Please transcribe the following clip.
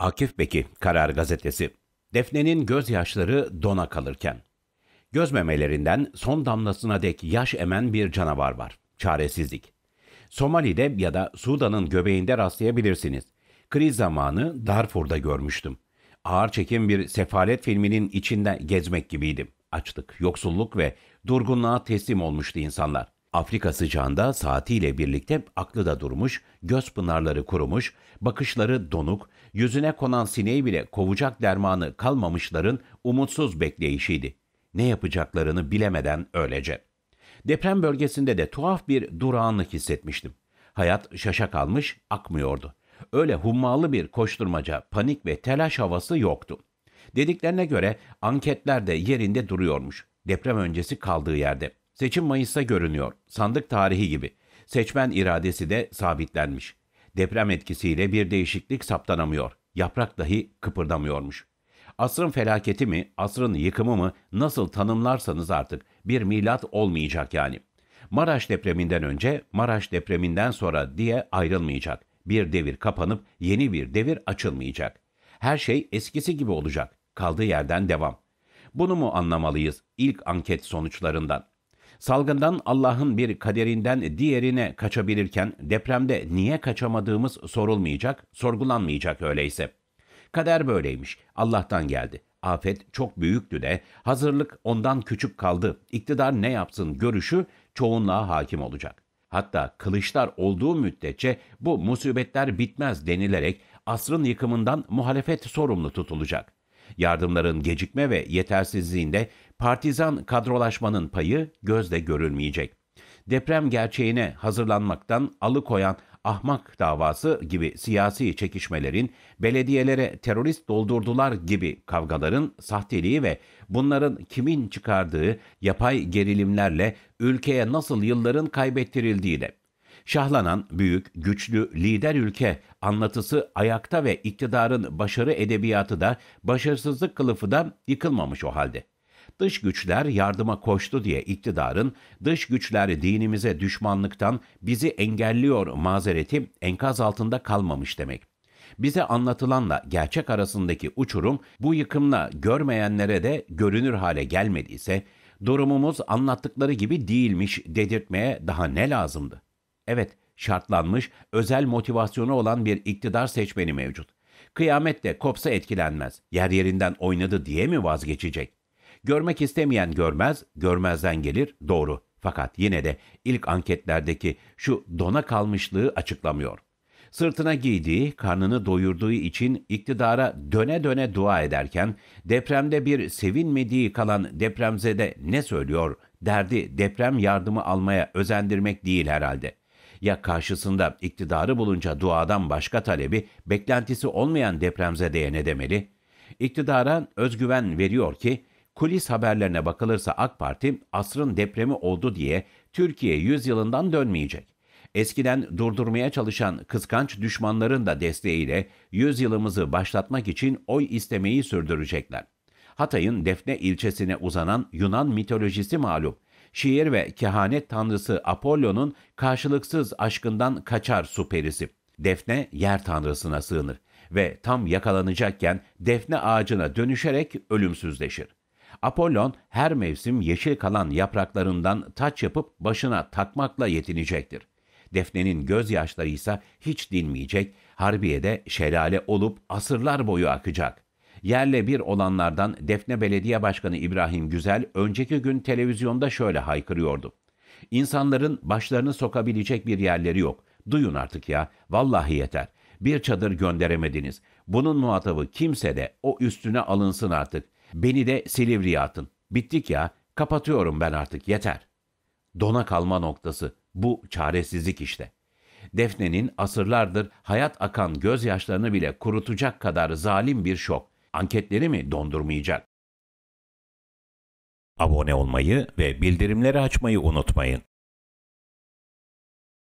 Akif Beki, Karar Gazetesi. Defne'nin gözyaşları dona kalırken. Göz memelerinden son damlasına dek yaş emen bir canavar var. Çaresizlik. Somali'de ya da Sudan'ın göbeğinde rastlayabilirsiniz. Kriz zamanı Darfur'da görmüştüm. Ağır çekim bir sefalet filminin içinde gezmek gibiydim. Açlık, yoksulluk ve durgunluğa teslim olmuştu insanlar. Afrika sıcağında saatiyle birlikte aklı da durmuş, göz pınarları kurumuş, bakışları donuk, yüzüne konan sineği bile kovacak dermanı kalmamışların umutsuz bekleyişiydi. Ne yapacaklarını bilemeden öylece. Deprem bölgesinde de tuhaf bir durağanlık hissetmiştim. Hayat şaşa kalmış, akmıyordu. Öyle hummalı bir koşturmaca, panik ve telaş havası yoktu. Dediklerine göre anketler de yerinde duruyormuş. Deprem öncesi kaldığı yerde. Seçim Mayıs'ta görünüyor. Sandık tarihi gibi. Seçmen iradesi de sabitlenmiş. Deprem etkisiyle bir değişiklik saptanamıyor. Yaprak dahi kıpırdamıyormuş. Asrın felaketi mi, asrın yıkımı mı nasıl tanımlarsanız artık bir milat olmayacak yani. Maraş depreminden önce, Maraş depreminden sonra diye ayrılmayacak. Bir devir kapanıp yeni bir devir açılmayacak. Her şey eskisi gibi olacak. Kaldığı yerden devam. Bunu mu anlamalıyız ilk anket sonuçlarından? Salgından Allah'ın bir kaderinden diğerine kaçabilirken depremde niye kaçamadığımız sorulmayacak, sorgulanmayacak öyleyse. Kader böyleymiş. Allah'tan geldi. Afet çok büyüktü de hazırlık ondan küçük kaldı. İktidar ne yapsın görüşü çoğunluğa hakim olacak. Hatta kılıçlar olduğu müddetçe bu musibetler bitmez denilerek asrın yıkımından muhalefet sorumlu tutulacak. Yardımların gecikme ve yetersizliğinde partizan kadrolaşmanın payı gözde görülmeyecek. Deprem gerçeğine hazırlanmaktan alıkoyan ahmak davası gibi siyasi çekişmelerin, belediyelere terörist doldurdular gibi kavgaların sahteliği ve bunların kimin çıkardığı yapay gerilimlerle ülkeye nasıl yılların kaybettirildiği de. Şahlanan, büyük, güçlü, lider ülke anlatısı ayakta ve iktidarın başarı edebiyatı da başarısızlık kılıfı da yıkılmamış o halde. Dış güçler yardıma koştu diye iktidarın dış güçler dinimize düşmanlıktan bizi engelliyor mazereti enkaz altında kalmamış demek. Bize anlatılanla gerçek arasındaki uçurum bu yıkımla görmeyenlere de görünür hale gelmediyse durumumuz anlattıkları gibi değilmiş dedirtmeye daha ne lazımdı? Evet, şartlanmış, özel motivasyonu olan bir iktidar seçmeni mevcut. Kıyamet de kopsa etkilenmez. Yer yerinden oynadı diye mi vazgeçecek? Görmek istemeyen görmez, görmezden gelir doğru. Fakat yine de ilk anketlerdeki şu dona kalmışlığı açıklamıyor. Sırtına giydiği, karnını doyurduğu için iktidara döne döne dua ederken depremde bir sevinmediği kalan depremzede ne söylüyor? Derdi deprem yardımı almaya özendirmek değil herhalde ya karşısında iktidarı bulunca duadan başka talebi, beklentisi olmayan depremzedeye ne demeli? İktidara özgüven veriyor ki Kulis haberlerine bakılırsa AK Parti asrın depremi oldu diye Türkiye yüzyılından dönmeyecek. Eskiden durdurmaya çalışan kıskanç düşmanların da desteğiyle yüzyılımızı başlatmak için oy istemeyi sürdürecekler. Hatay'ın Defne ilçesine uzanan Yunan mitolojisi malum. Şiir ve kehanet tanrısı Apollo'nun karşılıksız aşkından kaçar su perisi. Defne yer tanrısına sığınır ve tam yakalanacakken defne ağacına dönüşerek ölümsüzleşir. Apollon her mevsim yeşil kalan yapraklarından taç yapıp başına takmakla yetinecektir. Defne'nin gözyaşları ise hiç dinmeyecek, Harbiye'de şelale olup asırlar boyu akacak. Yerle bir olanlardan Defne Belediye Başkanı İbrahim Güzel önceki gün televizyonda şöyle haykırıyordu. İnsanların başlarını sokabilecek bir yerleri yok. Duyun artık ya, vallahi yeter. Bir çadır gönderemediniz. Bunun muhatabı kimse de o üstüne alınsın artık. Beni de Silivri'ye atın. Bittik ya. Kapatıyorum ben artık yeter. Dona kalma noktası. Bu çaresizlik işte. Defne'nin asırlardır hayat akan gözyaşlarını bile kurutacak kadar zalim bir şok. Anketleri mi dondurmayacak? Abone olmayı ve bildirimleri açmayı unutmayın.